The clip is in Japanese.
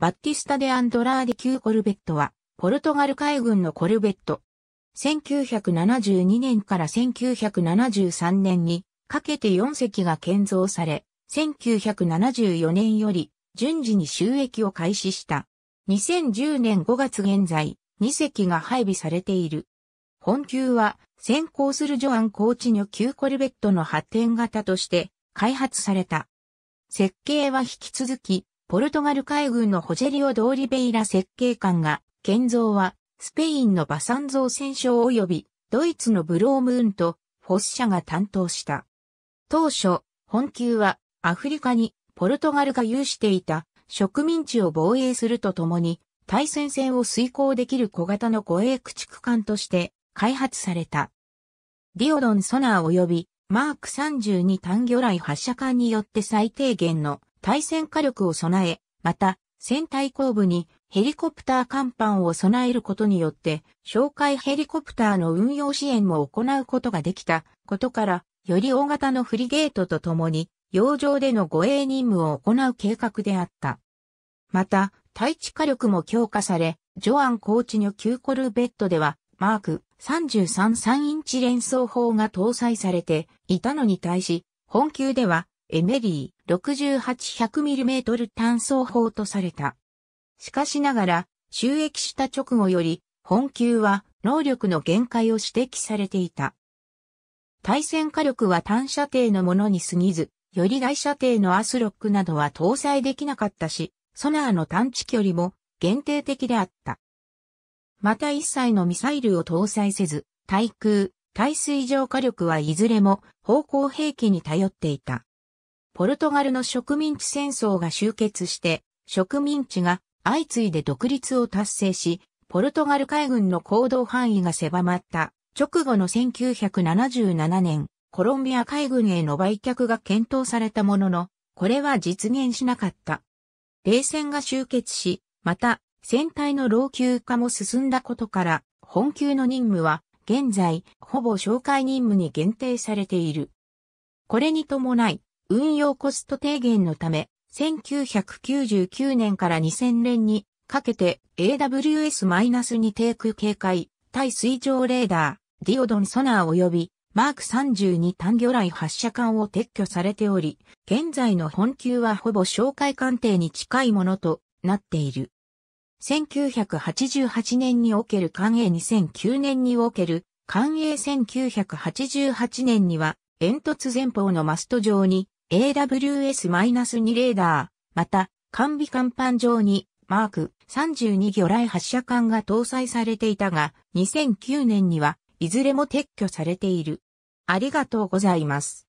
バッティスタ・デ・アンドラーディ級コルベットは、ポルトガル海軍のコルベット。1972年から1973年にかけて4隻が建造され、1974年より順次に収益を開始した。2010年5月現在、2隻が配備されている。本級は先行するジョアン・コーチニョ級コルベットの発展型として開発された。設計は引き続きポルトガル海軍のホジェリオ・ドーリベイラ設計官が、建造は、スペインのバサン造戦勝及び、ドイツのブロームーンと、フォス社が担当した。当初、本級は、アフリカに、ポルトガルが有していた、植民地を防衛するとともに、対戦線を遂行できる小型の護衛駆逐艦として、開発された。ディオドンソナー及び、マーク32単魚雷発射管によって最低限の対戦火力を備え、また、船体後部にヘリコプター甲板を備えることによって、哨戒ヘリコプターの運用支援も行うことができたことから、より大型のフリゲートとともに、洋上での護衛任務を行う計画であった。また、対地火力も強化され、ジョアンコーチのーコルベットでは、マーク33.3インチ連装砲が搭載されていたのに対し、本級ではエメリー 6800mm 単装砲とされた。しかしながら、収益した直後より、本級は能力の限界を指摘されていた。対戦火力は単射程のものに過ぎず、より大射程のアスロックなどは搭載できなかったし、ソナーの探知距離も限定的であった。また一切のミサイルを搭載せず、対空、対水上火力はいずれも方向兵器に頼っていた。ポルトガルの植民地戦争が終結して、植民地が相次いで独立を達成し、ポルトガル海軍の行動範囲が狭まった直後の1977年、コロンビア海軍への売却が検討されたものの、これは実現しなかった。冷戦が終結し、また船体の老朽化も進んだことから、本級の任務は、現在、ほぼ紹介任務に限定されている。これに伴い、運用コスト低減のため、1999年から2000年にかけて AWS-2 低空警戒、対水上レーダー、ディオドンソナー及びマーク32単魚雷発射管を撤去されており、現在の本級はほぼ紹介艦艇に近いものとなっている。1988年における官営2009年における官営1988年には煙突前方のマスト上に AWS-2 レーダー、また、完備甲板上に、マーク32魚雷発射管が搭載されていたが、2009年には、いずれも撤去されている。ありがとうございます。